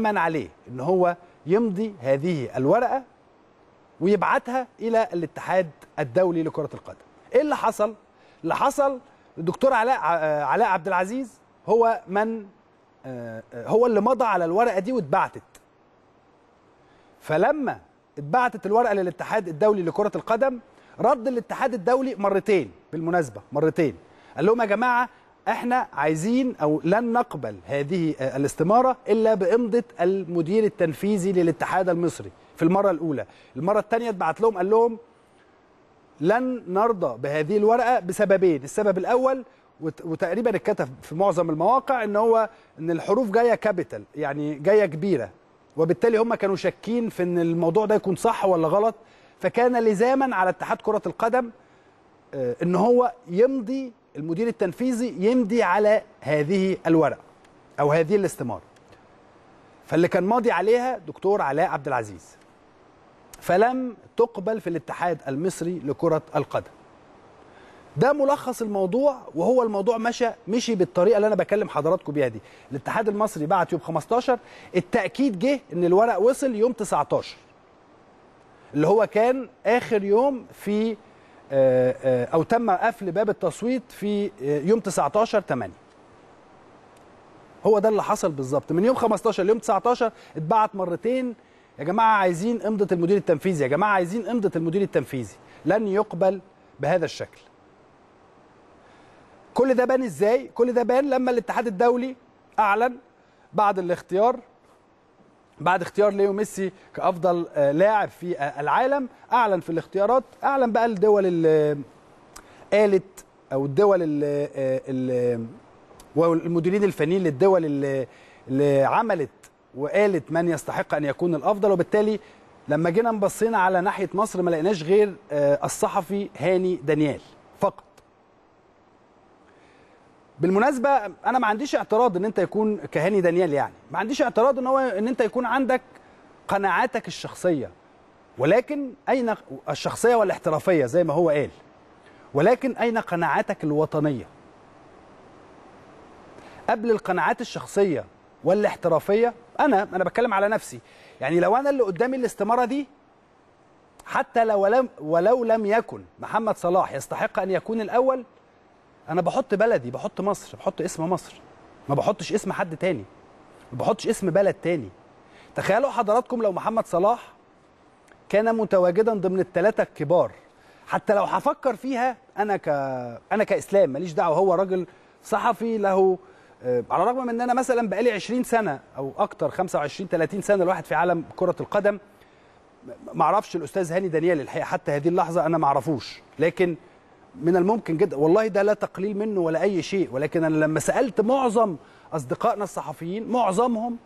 من عليه ان هو يمضي هذه الورقه ويبعتها الى الاتحاد الدولي لكره القدم ايه اللي حصل اللي حصل الدكتور علاء علاء عبد العزيز هو من آه، هو اللي مضى على الورقه دي واتبعتت فلما اتبعتت الورقه للاتحاد الدولي لكره القدم رد الاتحاد الدولي مرتين بالمناسبه مرتين قال لهم يا جماعه احنا عايزين او لن نقبل هذه آه، الاستماره الا بامضه المدير التنفيذي للاتحاد المصري في المره الاولى المره الثانيه اتبعت لهم قال لهم لن نرضى بهذه الورقه بسببين السبب الاول وتقريبا اتكتب في معظم المواقع ان هو ان الحروف جايه كابيتال يعني جايه كبيره وبالتالي هم كانوا شاكين في ان الموضوع ده يكون صح ولا غلط فكان لزاما على اتحاد كره القدم آه، ان هو يمضي المدير التنفيذي يمضي على هذه الورقه او هذه الاستماره فاللي كان ماضي عليها دكتور علاء عبد العزيز فلم تقبل في الاتحاد المصري لكره القدم ده ملخص الموضوع وهو الموضوع مشى مشي بالطريقه اللي انا بكلم حضراتكم بيها دي الاتحاد المصري بعت يوم 15 التاكيد جه ان الورق وصل يوم 19 اللي هو كان اخر يوم في آه، آه، او تم قفل باب التصويت في آه، يوم 19 8 هو ده اللي حصل بالظبط من يوم 15 ليوم 19 اتبعت مرتين يا جماعه عايزين امضه المدير التنفيذي يا جماعه عايزين امضه المدير التنفيذي لن يقبل بهذا الشكل كل ده بان ازاي كل ده بان لما الاتحاد الدولي اعلن بعد الاختيار بعد اختيار ليو ميسي كافضل آه، لاعب في آه، العالم اعلن في الاختيارات اعلن بقى الدول اللي قالت آه، او الدول اللي, اللي والمديرين الفنيين للدول اللي, اللي عملت وقالت من يستحق ان يكون الافضل وبالتالي لما جينا بصينا على ناحيه مصر ما لقيناش غير الصحفي هاني دانيال فقط بالمناسبه انا ما عنديش اعتراض ان انت يكون كهاني دانيال يعني ما عنديش اعتراض ان هو ان انت يكون عندك قناعاتك الشخصيه ولكن اين الشخصيه والاحترافيه زي ما هو قال ولكن اين قناعاتك الوطنيه قبل القناعات الشخصيه والاحترافيه انا انا بتكلم على نفسي يعني لو انا اللي قدامي الاستماره دي حتى لو لم ولو لم يكن محمد صلاح يستحق ان يكون الاول انا بحط بلدي بحط مصر بحط اسم مصر ما بحطش اسم حد تاني ما بحطش اسم بلد تاني تخيلوا حضراتكم لو محمد صلاح كان متواجدا ضمن الثلاثه الكبار حتى لو هفكر فيها انا ك انا كاسلام ماليش دعوه هو راجل صحفي له آه، على الرغم من ان انا مثلا بقالي 20 سنه او اكتر 25 30 سنه الواحد في عالم كره القدم ما اعرفش الاستاذ هاني دانيال الحقيقه حتى هذه اللحظه انا ما اعرفوش لكن من الممكن جدا والله ده لا تقليل منه ولا اي شيء ولكن انا لما سالت معظم اصدقائنا الصحفيين معظمهم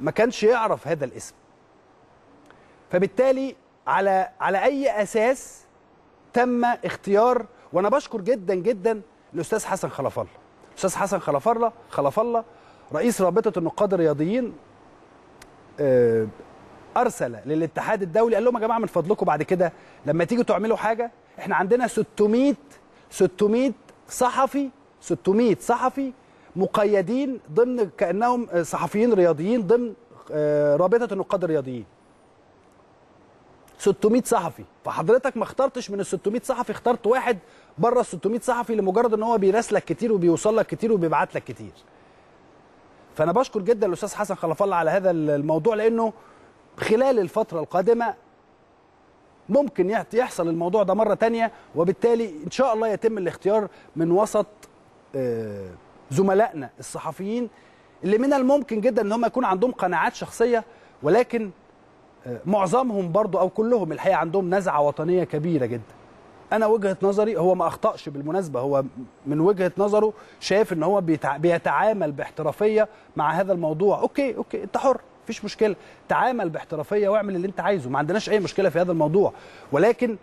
ما كانش يعرف هذا الاسم فبالتالي على على اي اساس تم اختيار وانا بشكر جدا جدا الاستاذ حسن خلف الله الاستاذ حسن خلف الله خلف الله رئيس رابطه النقاد الرياضيين ارسل للاتحاد الدولي قال لهم يا جماعه من فضلكم بعد كده لما تيجوا تعملوا حاجه احنا عندنا 600 600 صحفي 600 صحفي مقيدين ضمن كانهم آه، صحفيين رياضيين ضمن آه، رابطه النقاد الرياضيين 600 صحفي فحضرتك ما اخترتش من ال 600 صحفي اخترت واحد بره ال 600 صحفي لمجرد ان هو بيراسلك كتير وبيوصل لك كتير وبيبعت لك كتير فانا بشكر جدا الاستاذ حسن خلف الله على هذا الموضوع لانه خلال الفتره القادمه ممكن يحصل الموضوع ده مره تانية وبالتالي ان شاء الله يتم الاختيار من وسط آه، زملائنا الصحفيين اللي من الممكن جدا ان هم يكون عندهم قناعات شخصيه ولكن آه، معظمهم برضو او كلهم الحقيقه عندهم نزعه وطنيه كبيره جدا انا وجهه نظري هو ما اخطاش بالمناسبه هو من وجهه نظره شايف ان هو بيتعامل باحترافيه مع هذا الموضوع اوكي اوكي انت حر مفيش مشكله تعامل باحترافيه واعمل اللي انت عايزه ما عندناش اي مشكله في هذا الموضوع ولكن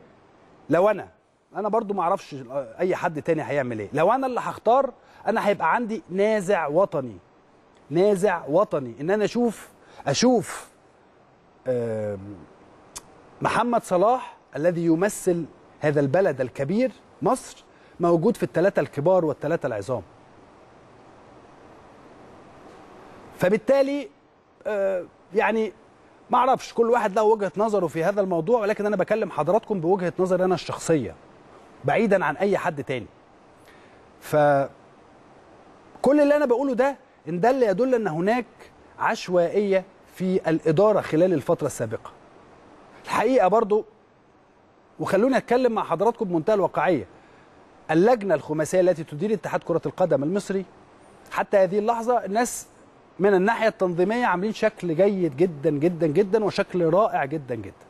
لو انا انا برضو ما اعرفش اي حد تاني هيعمل ايه لو انا اللي هختار انا هيبقى عندي نازع وطني نازع وطني ان انا اشوف اشوف محمد صلاح الذي يمثل هذا البلد الكبير مصر موجود في الثلاثه الكبار والثلاثه العظام فبالتالي آه، يعني ما اعرفش كل واحد له وجهه نظره في هذا الموضوع ولكن انا بكلم حضراتكم بوجهه نظري انا الشخصيه بعيدا عن اي حد تاني ف كل اللي انا بقوله ده ان دل يدل ان هناك عشوائيه في الاداره خلال الفتره السابقه الحقيقه برضو وخلوني اتكلم مع حضراتكم بمنتهى الواقعيه اللجنه الخماسيه التي تدير اتحاد كره القدم المصري حتى هذه اللحظه الناس من الناحيه التنظيميه عاملين شكل جيد جدا جدا جدا وشكل رائع جدا جدا